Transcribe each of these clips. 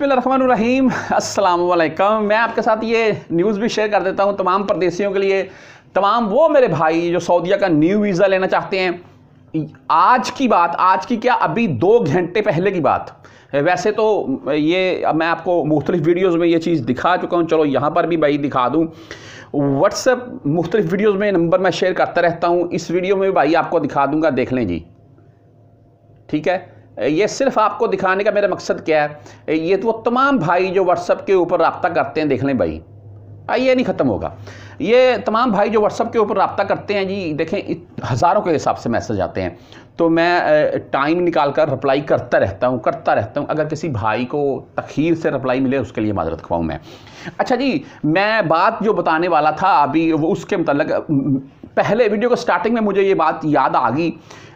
बसमीम अल्लाम मैं आपके साथ ये न्यूज़ भी शेयर कर देता हूँ तमाम परदेसियों के लिए तमाम वो मेरे भाई जो सऊदिया का न्यू वीज़ा लेना चाहते हैं आज की बात आज की क्या अभी दो घंटे पहले की बात वैसे तो ये मैं आपको मुख्तलिफ़ वीडियोज़ में ये चीज़ दिखा चुका हूँ चलो यहाँ पर भी भाई दिखा दूँ व्हाट्सएप मुख्तलिफ़ वीडियोज़ में नंबर मैं शेयर करता रहता हूँ इस वीडियो में भाई आपको दिखा दूँगा देख लें जी ठीक है ये सिर्फ आपको दिखाने का मेरा मकसद क्या है ये तो वो तमाम भाई जो व्हाट्सअप के ऊपर रबता करते हैं देख लें भाई ये नहीं ख़त्म होगा ये तमाम भाई जो व्हाट्सअप के ऊपर रबता करते हैं जी देखें हज़ारों के हिसाब से मैसेज आते हैं तो मैं टाइम निकाल कर रिप्लाई करता रहता हूँ करता रहता हूँ अगर किसी भाई को तखीर से रिप्लाई मिले उसके लिए माजरत खुवाऊँ मैं अच्छा जी मैं बात जो बताने वाला था अभी वो उसके मतलब पहले वीडियो को स्टार्टिंग में मुझे ये बात याद आ गई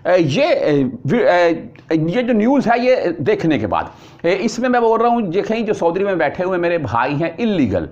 ये ये जो न्यूज़ है ये देखने के बाद इसमें मैं बोल रहा हूँ ये कहीं जो सऊदी में बैठे हुए मेरे भाई हैं इलीगल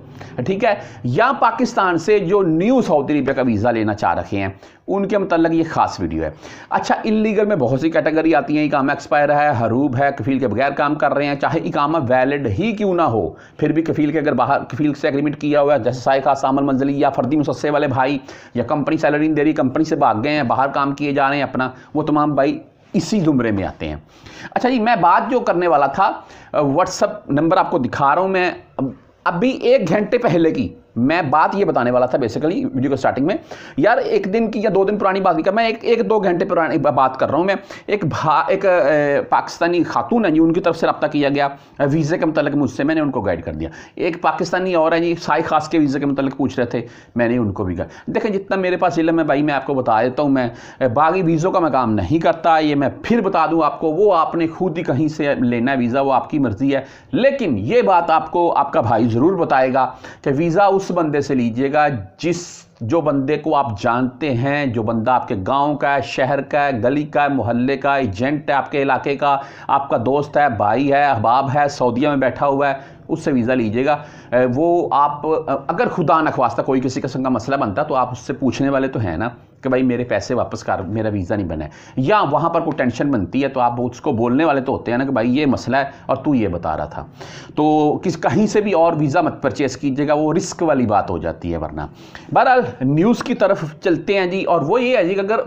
ठीक है या पाकिस्तान से जो न्यू सऊदी अरबिया का वीज़ा लेना चाह रखे हैं उनके मतलब ये खास वीडियो है अच्छा इलीगल में बहुत सी कैटेगरी आती हैं इकामा एक्सपायर है हरूब है कफील के बगैर काम कर रहे हैं चाहे इकामा वैलिड ही क्यों ना हो फिर भी कफील के अगर बाहर कफील से एग्रीमेंट किया हुआ है जैसे साय का सामल मंजिली या फर्दी मुसस्से वाले भाई या कंपनी सैलरी नहीं दे रही कंपनी से भाग गए हैं बाहर काम किए जा रहे हैं अपना वो तमाम भाई इसी ज़ुमरे में आते हैं अच्छा जी मैं बात जो करने वाला था व्हाट्सअप नंबर आपको दिखा रहा हूँ मैं अभी एक घंटे पहले की मैं बात ये बताने वाला था बेसिकली वीडियो के स्टार्टिंग में यार एक दिन की या दो दिन पुरानी बात नहीं कर मैं एक एक दो घंटे पुरानी बात कर रहा हूँ मैं एक भा एक पाकिस्तानी खातून है जी उनकी तरफ से रब्ता किया गया वीज़े के मतलब मुझसे मैंने उनको गाइड कर दिया एक पाकिस्तानी और है जी साई खास के वीज़े के मतलब पूछ रहे थे मैंने उनको भी कहा देखें जितना मेरे पास इलम है भाई मैं आपको बता देता हूँ मैं बागी वीज़ों का मैं काम नहीं करता ये मैं फिर बता दूँ आपको वो आपने खुद ही कहीं से लेना है वीज़ा वो आपकी मर्ज़ी है लेकिन ये बात आपको आपका भाई ज़रूर बताएगा कि वीज़ा उस उस बंदे से लीजिएगा जिस जो बंदे को आप जानते हैं जो बंदा आपके गांव का है शहर का है गली का है मोहल्ले का एजेंट है आपके इलाके का आपका दोस्त है भाई है अहबाब है सऊदिया में बैठा हुआ है उससे वीज़ा लीजिएगा वो आप अगर खुदा न नखवास्ता कोई किसी किस्म का मसला बनता तो आप उससे पूछने वाले तो हैं ना कि भाई मेरे पैसे वापस कर मेरा वीज़ा नहीं बना है या वहाँ पर कोई टेंशन बनती है तो आप उसको बोलने वाले तो होते हैं ना कि भाई ये मसला है और तू ये बता रहा था तो किस कहीं से भी और वीज़ा मत परचेज़ कीजिएगा वो रिस्क वाली बात हो जाती है वरना बहरहाल न्यूज़ की तरफ चलते हैं जी और वो ये है जी अगर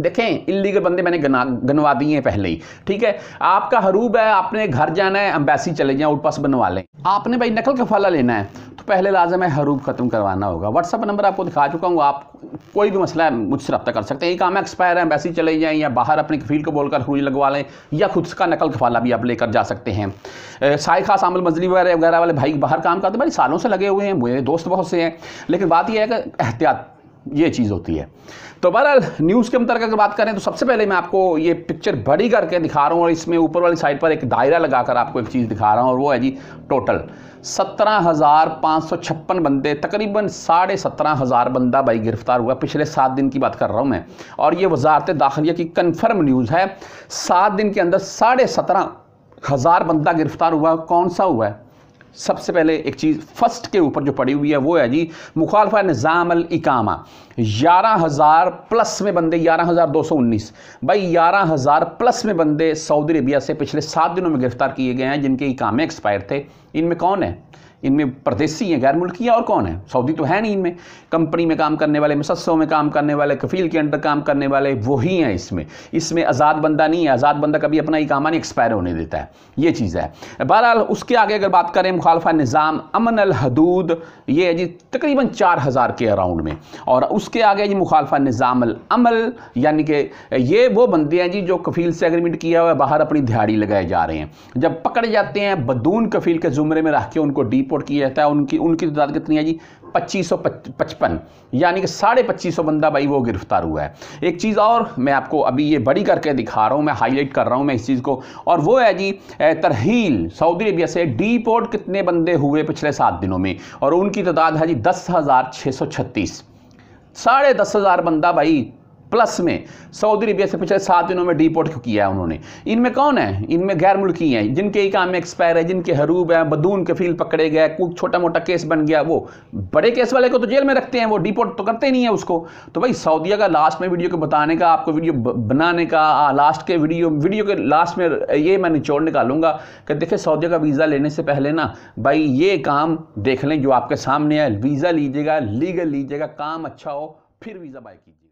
देखें इलीगल बंदे मैंने गना गनवा दिए हैं पहले ही ठीक है आपका हरूब है आपने घर जाना है अम्बेसी चले जाएं आउटपास बनवा लें आपने भाई नकल का फला लेना है तो पहले लाजम है हरूब ख़त्म करवाना होगा व्हाट्सअप नंबर आपको दिखा चुका हूँ आप कोई भी मसला है मुझसे रब्ता कर सकते हैं ये काम एक्सपायर है अम्बेसी चले जाएँ या बाहर अपने कफील को बोलकर हुई लगवा लें या खुद का नकल खफाला भी आप लेकर जा सकते हैं साय खास आमल मजली वगैरह वगैरह वाले भाई बाहर काम करते भाई सालों से लगे हुए हैं मेरे दोस्त बहुत से हैं लेकिन बात यह है कि एहतियात ये चीज़ होती है तो बहरहाल न्यूज़ के अंतर्गत अगर बात करें तो सबसे पहले मैं आपको ये पिक्चर बड़ी करके दिखा रहा हूँ और इसमें ऊपर वाली साइड पर एक दायरा लगाकर आपको एक चीज़ दिखा रहा हूँ और वो है जी टोटल सत्रह हज़ार पाँच सौ छप्पन बंदे तकरीबन साढ़े सत्रह हज़ार बंदा भाई गिरफ्तार हुआ पिछले सात दिन की बात कर रहा हूँ मैं और ये वजारत दाखिलिया की कन्फर्म न्यूज़ है सात दिन के अंदर साढ़े सत्रह हज़ार बंदा गिरफ्तार हुआ कौन सा हुआ है सबसे पहले एक चीज़ फर्स्ट के ऊपर जो पड़ी हुई है वो है जी मुखालफा निज़ाम इकामा ग्यारह हज़ार प्लस में बंदे ग्यारह हज़ार दो सौ उन्नीस भाई ग्यारह हज़ार प्लस में बंदे सऊदी अरबिया से पिछले सात दिनों में गिरफ्तार किए गए हैं जिनके इकामे एक्सपायर थे इनमें कौन है इनमें परदेसी हैं गैर मुल्की हैं और कौन है सऊदी तो है नहीं इनमें कंपनी में काम करने वाले मुसस्सों में काम करने वाले कफील के अंडर काम करने वाले वही हैं इसमें इसमें आज़ाद बंदा नहीं है आज़ाद बंदा कभी अपना ही काम एक्सपायर होने देता है ये चीज़ है बहरहाल उसके आगे अगर बात करें मुखालफा निज़ाम अमन अलहदूद ये है जी तकरीबन चार हज़ार के अराउंड में और उसके आगे जी मुखालफा निज़ाम अमल यानी कि ये वो बंदे हैं जी जो कफील से एग्रीमेंट किया हुआ है बाहर अपनी दिहाड़ी लगाए जा रहे हैं जब पकड़े जाते हैं बदून कफील के ज़ुमरे में रख के उनको डीपो रिपोर्ट किया जाता है उनकी उनकी तादाद कितनी है जी पच्चीस सौ पचपन यानी कि साढ़े पच्चीस सौ बंदा भाई वो गिरफ्तार हुआ है एक चीज़ और मैं आपको अभी ये बड़ी करके दिखा रहा हूँ मैं हाईलाइट कर रहा हूँ मैं इस चीज़ को और वो है जी तरहील सऊदी अरबिया से डीपोर्ट कितने बंदे हुए पिछले सात दिनों में और उनकी तादाद है जी दस हज़ार छः सौ छत्तीस साढ़े दस हज़ार बंदा भाई प्लस में सऊदी अरबिया से पिछले सात दिनों में डिपोर्ट किया है उन्होंने इनमें कौन है इनमें गैर मुल्की हैं जिनके ही काम में एक्सपायर है जिनके हरूब हैं बदून के फील पकड़े गए कुछ छोटा मोटा केस बन गया वो बड़े केस वाले को तो जेल में रखते हैं वो डिपोर्ट तो करते नहीं है उसको तो भाई सऊदिया का लास्ट में वीडियो को बताने का आपको वीडियो बनाने का लास्ट के वीडियो वीडियो के लास्ट में ये मैं निचोड़ निकालूंगा कि देखिए सऊदिया का वीज़ा लेने से पहले ना भाई ये काम देख लें जो आपके सामने है वीज़ा लीजिएगा लीगल लीजिएगा काम अच्छा हो फिर वीज़ा बाय कीजिए